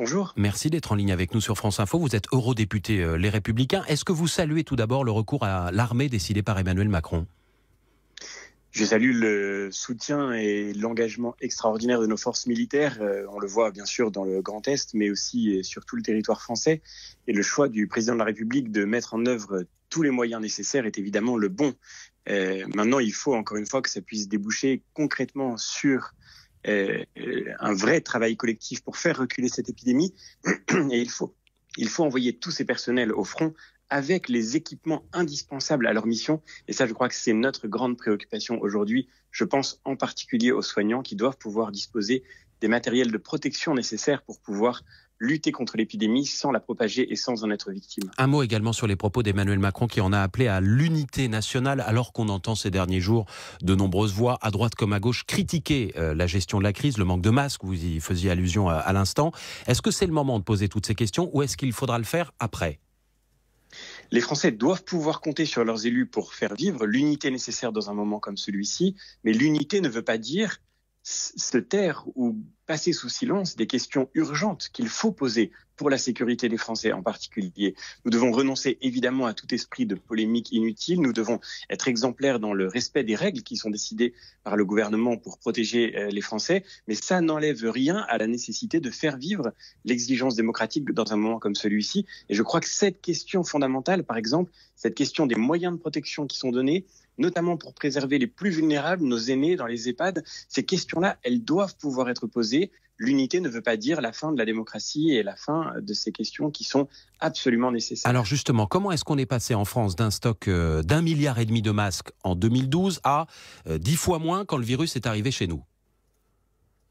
Bonjour. Merci d'être en ligne avec nous sur France Info. Vous êtes eurodéputé euh, Les Républicains. Est-ce que vous saluez tout d'abord le recours à l'armée décidé par Emmanuel Macron je salue le soutien et l'engagement extraordinaire de nos forces militaires. Euh, on le voit bien sûr dans le Grand Est, mais aussi sur tout le territoire français. Et le choix du président de la République de mettre en œuvre tous les moyens nécessaires est évidemment le bon. Euh, maintenant, il faut encore une fois que ça puisse déboucher concrètement sur euh, un vrai travail collectif pour faire reculer cette épidémie. Et il faut, il faut envoyer tous ces personnels au front avec les équipements indispensables à leur mission. Et ça, je crois que c'est notre grande préoccupation aujourd'hui. Je pense en particulier aux soignants qui doivent pouvoir disposer des matériels de protection nécessaires pour pouvoir lutter contre l'épidémie sans la propager et sans en être victime. Un mot également sur les propos d'Emmanuel Macron qui en a appelé à l'unité nationale alors qu'on entend ces derniers jours de nombreuses voix à droite comme à gauche critiquer euh, la gestion de la crise, le manque de masques, vous y faisiez allusion à l'instant. Est-ce que c'est le moment de poser toutes ces questions ou est-ce qu'il faudra le faire après les Français doivent pouvoir compter sur leurs élus pour faire vivre l'unité nécessaire dans un moment comme celui-ci, mais l'unité ne veut pas dire se taire ou passer sous silence des questions urgentes qu'il faut poser pour la sécurité des Français en particulier. Nous devons renoncer évidemment à tout esprit de polémique inutile, nous devons être exemplaires dans le respect des règles qui sont décidées par le gouvernement pour protéger euh, les Français, mais ça n'enlève rien à la nécessité de faire vivre l'exigence démocratique dans un moment comme celui-ci. Et je crois que cette question fondamentale, par exemple, cette question des moyens de protection qui sont donnés, notamment pour préserver les plus vulnérables, nos aînés dans les EHPAD. Ces questions-là, elles doivent pouvoir être posées. L'unité ne veut pas dire la fin de la démocratie et la fin de ces questions qui sont absolument nécessaires. Alors justement, comment est-ce qu'on est passé en France d'un stock euh, d'un milliard et demi de masques en 2012 à euh, dix fois moins quand le virus est arrivé chez nous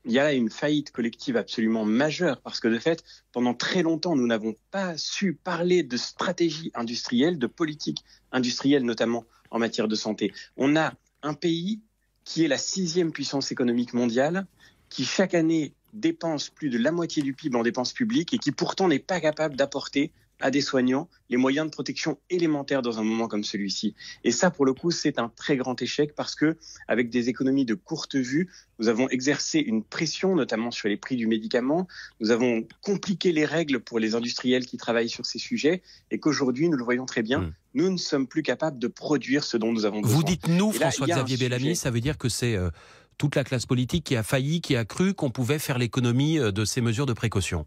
il y a là une faillite collective absolument majeure parce que de fait, pendant très longtemps, nous n'avons pas su parler de stratégie industrielle, de politique industrielle notamment en matière de santé. On a un pays qui est la sixième puissance économique mondiale, qui chaque année dépense plus de la moitié du PIB en dépenses publiques et qui pourtant n'est pas capable d'apporter à des soignants les moyens de protection élémentaires dans un moment comme celui-ci. Et ça, pour le coup, c'est un très grand échec parce que, avec des économies de courte vue, nous avons exercé une pression, notamment sur les prix du médicament. Nous avons compliqué les règles pour les industriels qui travaillent sur ces sujets et qu'aujourd'hui, nous le voyons très bien, mm nous ne sommes plus capables de produire ce dont nous avons besoin. Vous dites nous, François-Xavier Bellamy, ça veut dire que c'est euh, toute la classe politique qui a failli, qui a cru qu'on pouvait faire l'économie euh, de ces mesures de précaution.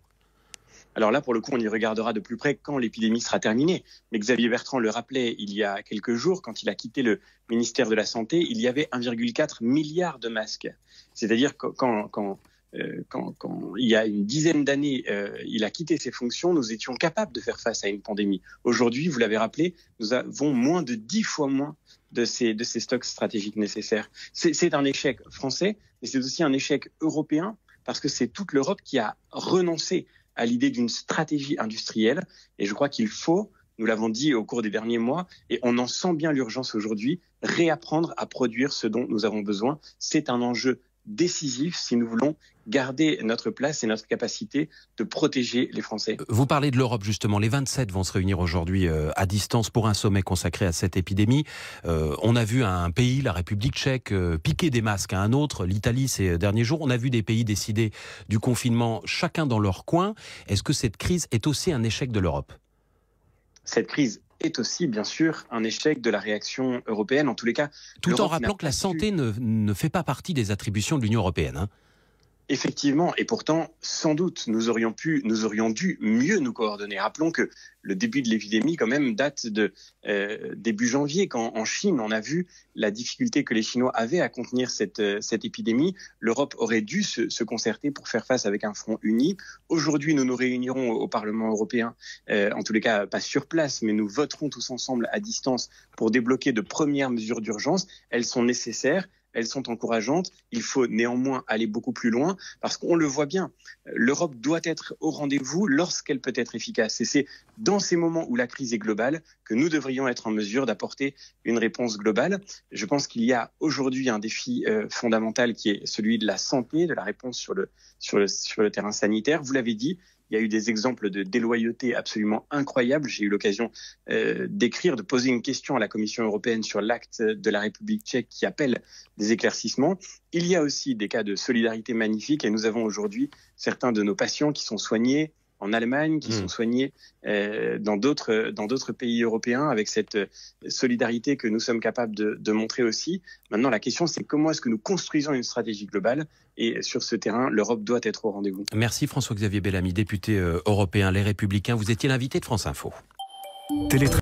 Alors là, pour le coup, on y regardera de plus près quand l'épidémie sera terminée. Mais Xavier Bertrand le rappelait il y a quelques jours, quand il a quitté le ministère de la Santé, il y avait 1,4 milliard de masques. C'est-à-dire quand, quand euh, quand, il y a une dizaine d'années, euh, il a quitté ses fonctions, nous étions capables de faire face à une pandémie. Aujourd'hui, vous l'avez rappelé, nous avons moins de dix fois moins de ces, de ces stocks stratégiques nécessaires. C'est un échec français, mais c'est aussi un échec européen, parce que c'est toute l'Europe qui a renoncé à l'idée d'une stratégie industrielle. Et je crois qu'il faut, nous l'avons dit au cours des derniers mois, et on en sent bien l'urgence aujourd'hui, réapprendre à produire ce dont nous avons besoin. C'est un enjeu décisif si nous voulons garder notre place et notre capacité de protéger les Français. Euh, vous parlez de l'Europe justement. Les 27 vont se réunir aujourd'hui euh, à distance pour un sommet consacré à cette épidémie. Euh, on a vu un pays, la République tchèque, piquer des masques à un autre, l'Italie ces derniers jours. On a vu des pays décider du confinement chacun dans leur coin. Est-ce que cette crise est aussi un échec de l'Europe cette crise est aussi, bien sûr, un échec de la réaction européenne, en tous les cas. Tout en rappelant que la santé ne, fait pas partie des attributions de l'Union européenne. Hein. Effectivement, et pourtant, sans doute, nous aurions pu, nous aurions dû mieux nous coordonner. Rappelons que le début de l'épidémie, quand même, date de euh, début janvier, quand en Chine, on a vu la difficulté que les Chinois avaient à contenir cette, euh, épidémie. L'Europe aurait dû se, concerter pour faire face avec un front uni. Aujourd'hui, nous nous réunirons au, Parlement européen, euh, en tous les cas pas sur place, mais nous voterons tous ensemble à distance pour débloquer de premières mesures d'urgence. Elles sont nécessaires elles sont encourageantes. Il faut néanmoins aller beaucoup plus loin parce qu'on le voit bien. L'Europe doit être au rendez-vous lorsqu'elle peut être efficace. Et c'est dans ces moments où la crise est globale que nous devrions être en mesure d'apporter une réponse globale. Je pense qu'il y a aujourd'hui un défi euh, fondamental qui est celui de la santé, de la réponse sur le, sur le terrain sanitaire. Vous l'avez dit, il y a eu des exemples de déloyauté absolument incroyables. J'ai eu l'occasion euh, d'écrire, de poser une question à la Commission européenne sur l'acte de la République tchèque qui appelle des éclaircissements. Il y a aussi des cas de solidarité magnifique et nous avons aujourd'hui certains de nos patients qui sont soignés en Allemagne, qui sont hmm. soignés euh, dans d'autres dans d'autres pays européens avec cette euh, solidarité que nous sommes capables de, montrer aussi. Maintenant, la question c'est comment est-ce que nous construisons une stratégie globale et sur ce terrain, l'Europe doit être au rendez-vous. Merci François-Xavier Bellamy, député euh, européen Les Républicains. Vous étiez l'invité de France Info.